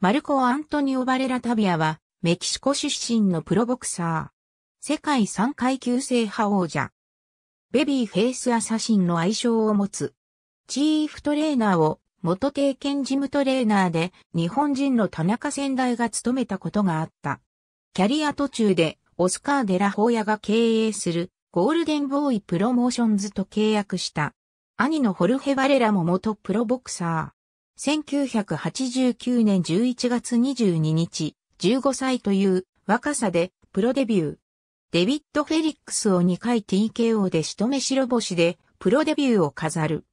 マルコ・アントニオ・バレラ・タビアは、メキシコ出身のプロボクサー。世界3階級制覇王者。ベビーフェイスアサシンの愛称を持つ。チーフトレーナーを元定験ジムトレーナーで日本人の田中仙台が務めたことがあった。キャリア途中でオスカー・デラホーヤが経営するゴールデンボーイプロモーションズと契約した。兄のホルヘ・バレラも元プロボクサー。1989年11月22日、15歳という若さでプロデビュー。デビッド・フェリックスを2回 TKO で仕留め白星でプロデビューを飾る。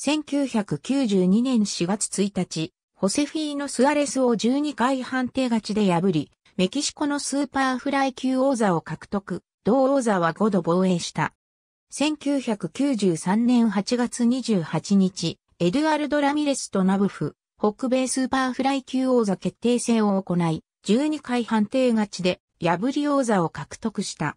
1992年4月1日、ホセフィーノ・スアレスを12回判定勝ちで破り、メキシコのスーパーフライ級王座を獲得、同王座は5度防衛した。1993年8月28日、エドゥアルド・ラミレスとナブフ、北米スーパーフライ級王座決定戦を行い、12回判定勝ちで、破り王座を獲得した。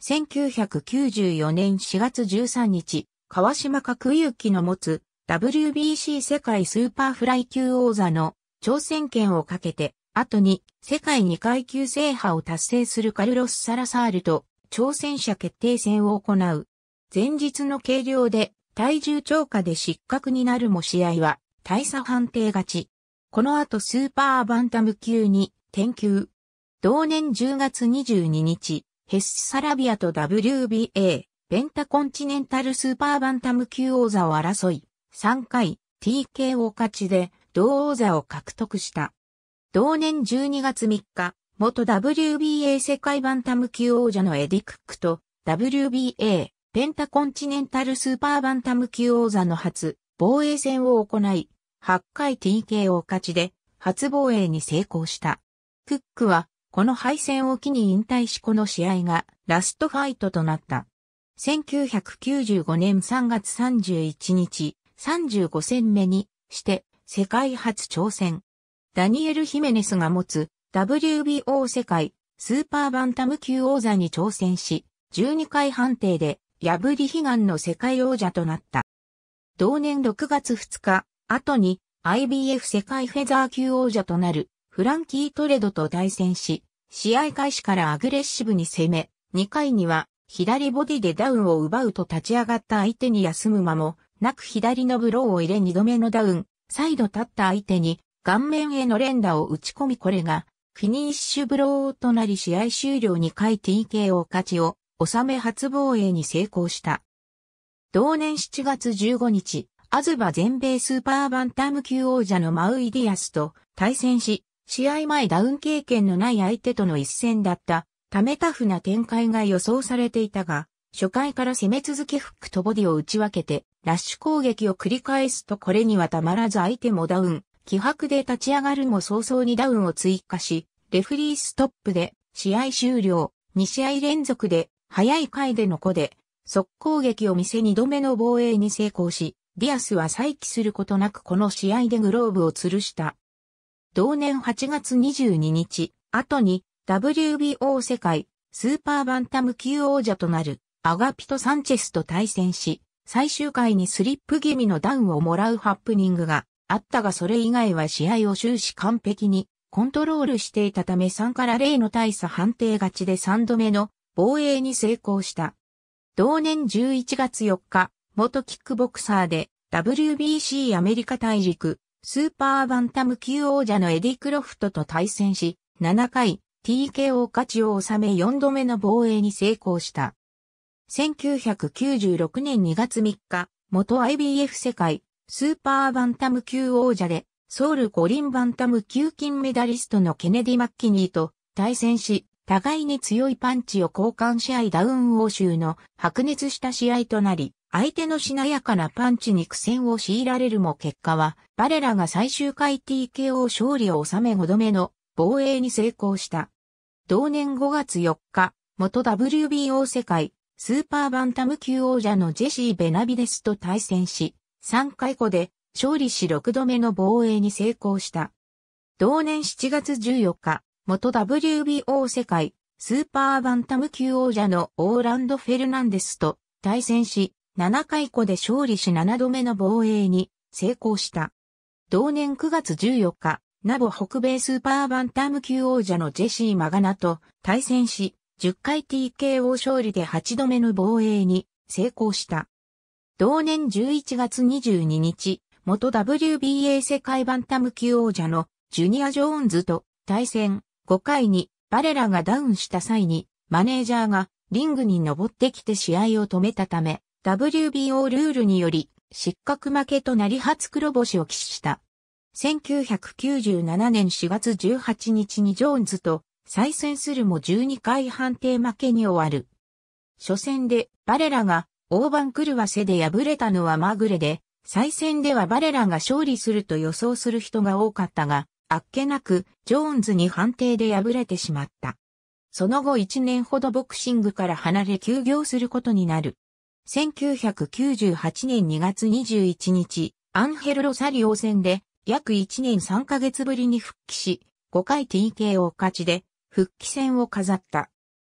1994年4月13日、川島角之の持つ WBC 世界スーパーフライ級王座の挑戦権をかけて、後に世界2階級制覇を達成するカルロス・サラサールと挑戦者決定戦を行う。前日の計量で体重超過で失格になるも試合は大差判定勝ち。この後スーパーバンタム級に転級。同年10月22日、ヘッサラビアと WBA、ベンタコンチネンタルスーパーバンタム級王座を争い、3回 TKO 勝ちで同王座を獲得した。同年12月3日、元 WBA 世界バンタム級王者のエディクックと WBA ペンタコンチネンタルスーパーバンタム級王座の初防衛戦を行い、8回 TKO 勝ちで初防衛に成功した。クックはこの敗戦を機に引退しこの試合がラストファイトとなった。1995年3月31日、35戦目にして世界初挑戦。ダニエル・ヒメネスが持つ WBO 世界スーパーバンタム級王座に挑戦し、12回判定で破り悲願の世界王者となった。同年6月2日、後に IBF 世界フェザー級王者となるフランキー・トレドと対戦し、試合開始からアグレッシブに攻め、2回には左ボディでダウンを奪うと立ち上がった相手に休む間もなく左のブローを入れ2度目のダウン、再度立った相手に顔面への連打を打ち込みこれがフィニッシュブローとなり試合終了2回 TKO 勝ちを収め初防衛に成功した。同年7月15日、アズバ全米スーパーバンタム級王者のマウイディアスと対戦し、試合前ダウン経験のない相手との一戦だった、ためタフな展開が予想されていたが、初回から攻め続けフックとボディを打ち分けて、ラッシュ攻撃を繰り返すとこれにはたまらず相手もダウン、気迫で立ち上がるも早々にダウンを追加し、レフリーストップで試合終了、2試合連続で早い回での子で、速攻撃を見せ二度目の防衛に成功し、ディアスは再起することなくこの試合でグローブを吊るした。同年8月22日、後に WBO 世界スーパーバンタム級王者となるアガピト・サンチェスと対戦し、最終回にスリップ気味のダウンをもらうハプニングがあったがそれ以外は試合を終始完璧にコントロールしていたため3から0の大差判定勝ちで3度目の防衛に成功した。同年11月4日、元キックボクサーで WBC アメリカ大陸スーパーバンタム級王者のエディ・クロフトと対戦し、7回 TKO 勝ちを収め4度目の防衛に成功した。1996年2月3日、元 IBF 世界スーパーバンタム級王者でソウル五輪バンタム級金メダリストのケネディ・マッキニーと対戦し、互いに強いパンチを交換し合いダウン応酬の白熱した試合となり、相手のしなやかなパンチに苦戦を強いられるも結果は、バレラが最終回 TKO 勝利を収め5度目の防衛に成功した。同年5月4日、元 WBO 世界スーパーバンタム級王者のジェシー・ベナビデスと対戦し、3回後で勝利し6度目の防衛に成功した。同年7月14日、元 WBO 世界スーパーバンタム級王者のオーランド・フェルナンデスと対戦し、7回個で勝利し7度目の防衛に成功した。同年9月14日、ナボ北米スーパーバンタム級王者のジェシー・マガナと対戦し、10回 TKO 勝利で8度目の防衛に成功した。同年11月22日、元 WBA 世界バンタム級王者のジュニア・ジョーンズと対戦、5回にバレラがダウンした際に、マネージャーがリングに登ってきて試合を止めたため、WBO ルールにより失格負けとなり初黒星を喫した。1997年4月18日にジョーンズと再戦するも12回判定負けに終わる。初戦でバレラが大番狂わせで敗れたのはまぐれで、再戦ではバレラが勝利すると予想する人が多かったが、あっけなく、ジョーンズに判定で敗れてしまった。その後1年ほどボクシングから離れ休業することになる。1998年2月21日、アンヘル・ロサリオ戦で約1年3ヶ月ぶりに復帰し、5回 TK を勝ちで復帰戦を飾った。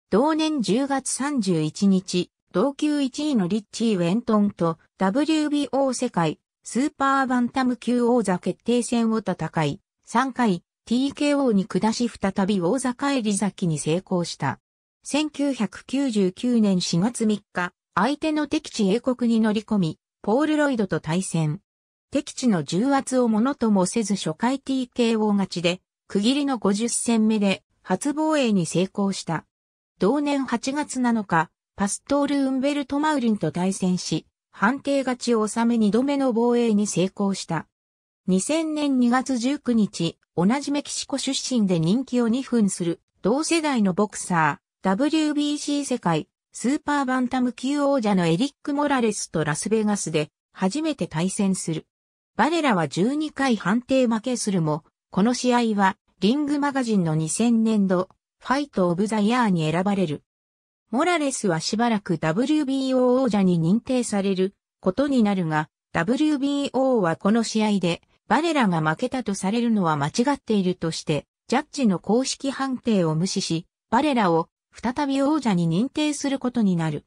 同年10月31日、同級1位のリッチー・ウェントンと WBO 世界スーパーバンタム級王座決定戦を戦い、3回 TKO に下し再び大坂咲きに成功した。1999年4月3日、相手の敵地英国に乗り込み、ポール・ロイドと対戦。敵地の重圧をものともせず初回 TKO 勝ちで、区切りの50戦目で初防衛に成功した。同年8月7日、パストール・ウンベルト・マウリンと対戦し、判定勝ちを収め2度目の防衛に成功した。2000年2月19日、同じメキシコ出身で人気を2分する、同世代のボクサー、WBC 世界、スーパーバンタム級王者のエリック・モラレスとラスベガスで、初めて対戦する。バレラは12回判定負けするも、この試合は、リングマガジンの2000年度、ファイト・オブ・ザ・イヤーに選ばれる。モラレスはしばらく WBO 王者に認定されることになるが、WBO はこの試合でバレラが負けたとされるのは間違っているとして、ジャッジの公式判定を無視し、バレラを再び王者に認定することになる。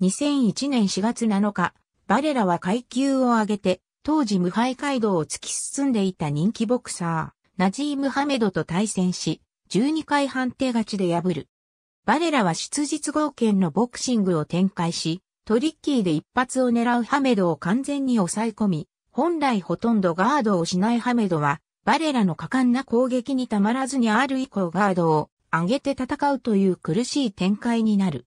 2001年4月7日、バレラは階級を上げて、当時無敗街道を突き進んでいた人気ボクサー、ナジームハメドと対戦し、12回判定勝ちで破る。バレラは出日合計のボクシングを展開し、トリッキーで一発を狙うハメドを完全に抑え込み、本来ほとんどガードをしないハメドは、バレラの果敢な攻撃にたまらずにある以降ガードを上げて戦うという苦しい展開になる。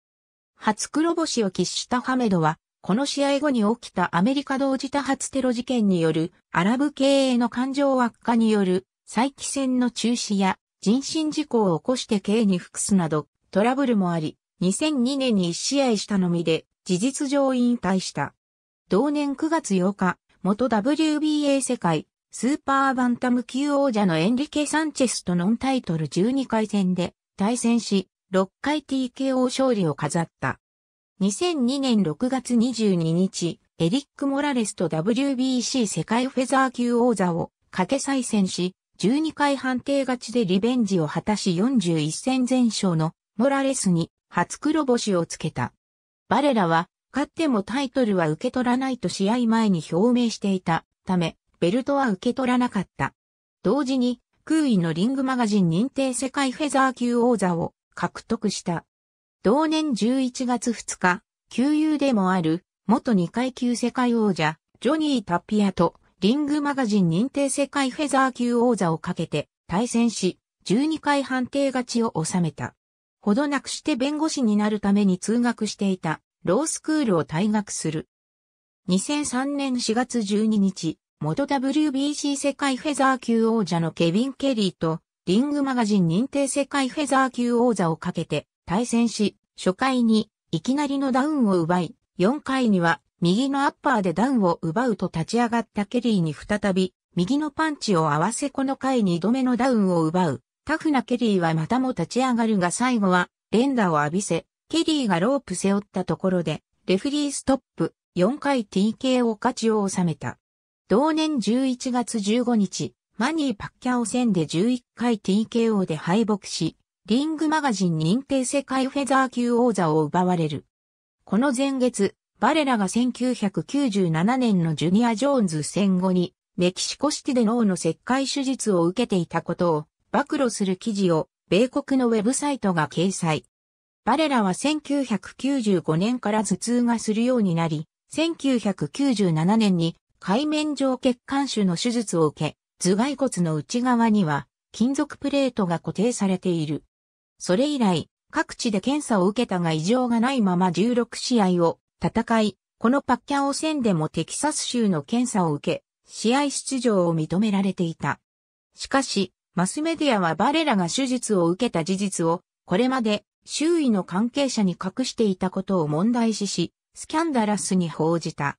初黒星を喫したハメドは、この試合後に起きたアメリカ同時多発テロ事件によるアラブ経営の感情悪化による再起戦の中止や人身事故を起こして刑に服すなどトラブルもあり、2002年に1試合したのみで事実上引退した。同年9月8日、元 WBA 世界、スーパーバンタム級王者のエンリケ・サンチェスとノンタイトル12回戦で対戦し、6回 TKO 勝利を飾った。2002年6月22日、エリック・モラレスと WBC 世界フェザー級王座をかけ再戦し、12回判定勝ちでリベンジを果たし41戦全勝のモラレスに初黒星をつけた。バレラは勝ってもタイトルは受け取らないと試合前に表明していたため、ベルトは受け取らなかった。同時に、空位のリングマガジン認定世界フェザー級王座を獲得した。同年11月2日、旧友でもある元2階級世界王者、ジョニー・タピアとリングマガジン認定世界フェザー級王座をかけて対戦し、12回判定勝ちを収めた。ほどなくして弁護士になるために通学していたロースクールを退学する。2003年4月12日、元 WBC 世界フェザー級王者のケビン・ケリーと、リングマガジン認定世界フェザー級王座をかけて対戦し、初回にいきなりのダウンを奪い、4回には右のアッパーでダウンを奪うと立ち上がったケリーに再び右のパンチを合わせこの回2度目のダウンを奪う。タフなケリーはまたも立ち上がるが最後は連打を浴びせ、ケリーがロープ背負ったところで、レフリーストップ、4回 TKO 勝ちを収めた。同年11月15日、マニー・パッキャオ戦で11回 TKO で敗北し、リングマガジン認定世界フェザー級王座を奪われる。この前月、バレラが1997年のジュニア・ジョーンズ戦後に、メキシコシティで脳の切開手術を受けていたことを暴露する記事を米国のウェブサイトが掲載。バレラは1995年から頭痛がするようになり、1997年に海面上血管腫の手術を受け、頭蓋骨の内側には金属プレートが固定されている。それ以来、各地で検査を受けたが異常がないまま16試合を戦い、このパッキャオ戦でもテキサス州の検査を受け、試合出場を認められていた。しかし、マスメディアはバレラが手術を受けた事実を、これまで周囲の関係者に隠していたことを問題視し、スキャンダラスに報じた。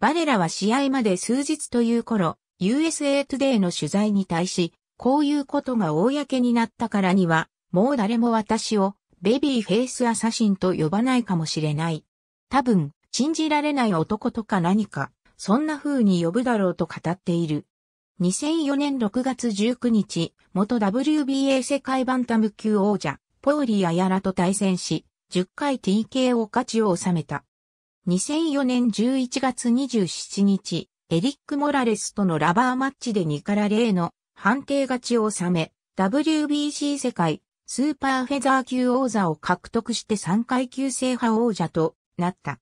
バレラは試合まで数日という頃、USA Today の取材に対し、こういうことが公になったからには、もう誰も私をベビーフェイスアサシンと呼ばないかもしれない。多分、信じられない男とか何か、そんな風に呼ぶだろうと語っている。2004年6月19日、元 WBA 世界バンタム級王者、ポーリー・アヤラと対戦し、10回 TKO 勝ちを収めた。2004年11月27日、エリック・モラレスとのラバーマッチで2から0の判定勝ちを収め、WBC 世界スーパーフェザー級王座を獲得して3階級制覇王者となった。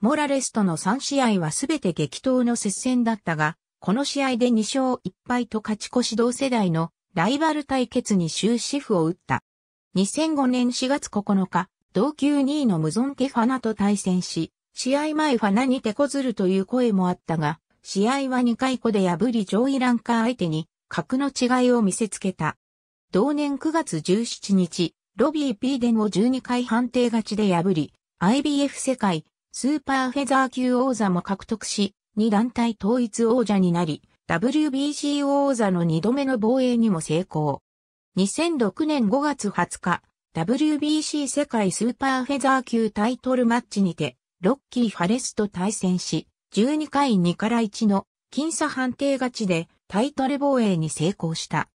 モラレスとの3試合はすべて激闘の接戦だったが、この試合で2勝1敗と勝ち越し同世代のライバル対決に終止符を打った。2005年4月9日、同級2位のムゾンケファナと対戦し、試合前ファナに手こずるという声もあったが、試合は2回子で破り上位ランカー相手に格の違いを見せつけた。同年9月17日、ロビー・ピーデンを12回判定勝ちで破り、IBF 世界スーパーフェザー級王座も獲得し、2団体統一王者になり、WBC 王座の2度目の防衛にも成功。2006年5月20日、WBC 世界スーパーフェザー級タイトルマッチにて、ロッキー・ファレスと対戦し、12回2から1の僅差判定勝ちでタイトル防衛に成功した。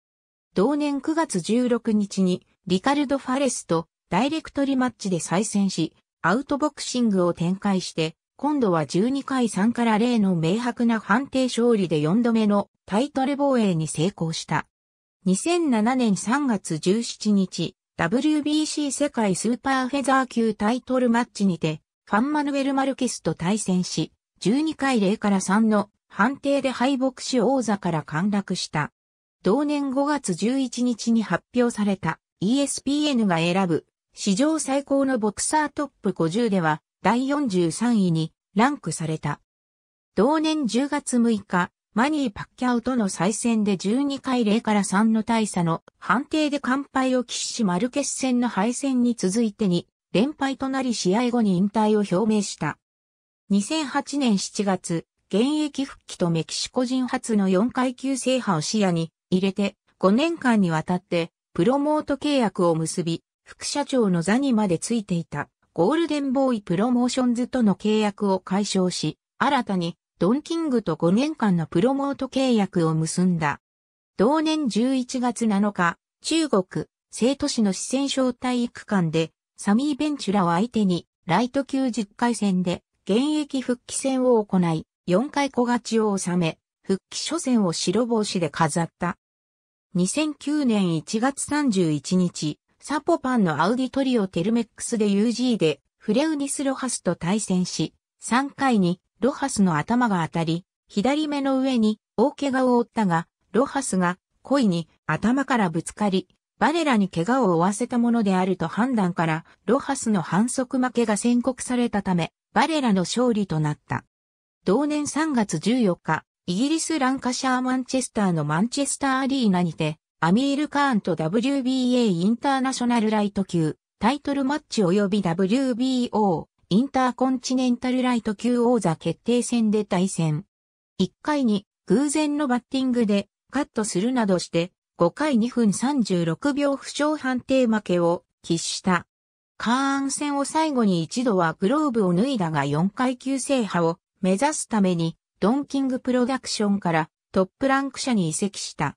同年9月16日にリカルド・ファレスとダイレクトリマッチで再戦し、アウトボクシングを展開して、今度は12回3から0の明白な判定勝利で4度目のタイトル防衛に成功した。2007年3月17日、WBC 世界スーパーフェザー級タイトルマッチにて、ファンマヌエル・マルケスと対戦し、12回0から3の判定で敗北し王座から陥落した。同年5月11日に発表された ESPN が選ぶ史上最高のボクサートップ50では第43位にランクされた。同年10月6日、マニー・パッキャオとの再戦で12回0から3の大差の判定で完敗を喫しマルケス戦の敗戦に続いてに連敗となり試合後に引退を表明した。2008年7月、現役復帰とメキシコ人初の4階級制覇を視野に入れて5年間にわたってプロモート契約を結び、副社長の座にまでついていたゴールデンボーイプロモーションズとの契約を解消し、新たにドンキングと5年間のプロモート契約を結んだ。同年11月7日、中国、生都市の四川省体育館で、サミー・ベンチュラを相手に、ライト級10回戦で、現役復帰戦を行い、4回小勝ちを収め、復帰初戦を白星で飾った。2009年1月31日、サポパンのアウディトリオテルメックスで UG で、フレウニスロハスと対戦し、3回にロハスの頭が当たり、左目の上に大怪我を負ったが、ロハスが故意に頭からぶつかり、バレラに怪我を負わせたものであると判断から、ロハスの反則負けが宣告されたため、バレラの勝利となった。同年3月14日、イギリスランカシャーマンチェスターのマンチェスターアリーナにて、アミール・カーンと WBA インターナショナルライト級、タイトルマッチ及び WBO インターコンチネンタルライト級王座決定戦で対戦。1回に偶然のバッティングでカットするなどして5回2分36秒負傷判定負けを喫した。カーン戦を最後に一度はグローブを脱いだが4階級制覇を目指すためにドンキングプロダクションからトップランク社に移籍した。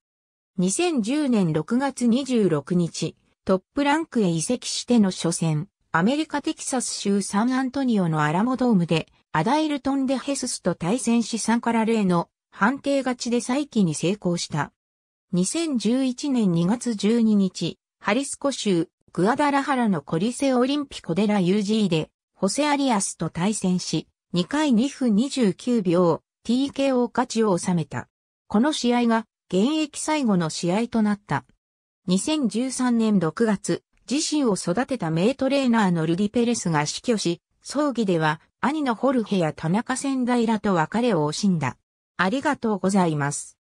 2010年6月26日、トップランクへ移籍しての初戦。アメリカテキサス州サンアントニオのアラモドームで、アダイルトンデヘススと対戦し3から0の判定勝ちで再起に成功した。2011年2月12日、ハリスコ州グアダラハラのコリセオリンピコデラ UG で、ホセアリアスと対戦し、2回2分29秒、TKO 勝ちを収めた。この試合が現役最後の試合となった。2013年6月、自身を育てた名トレーナーのルディ・ペレスが死去し、葬儀では兄のホルヘや田中仙台らと別れを惜しんだ。ありがとうございます。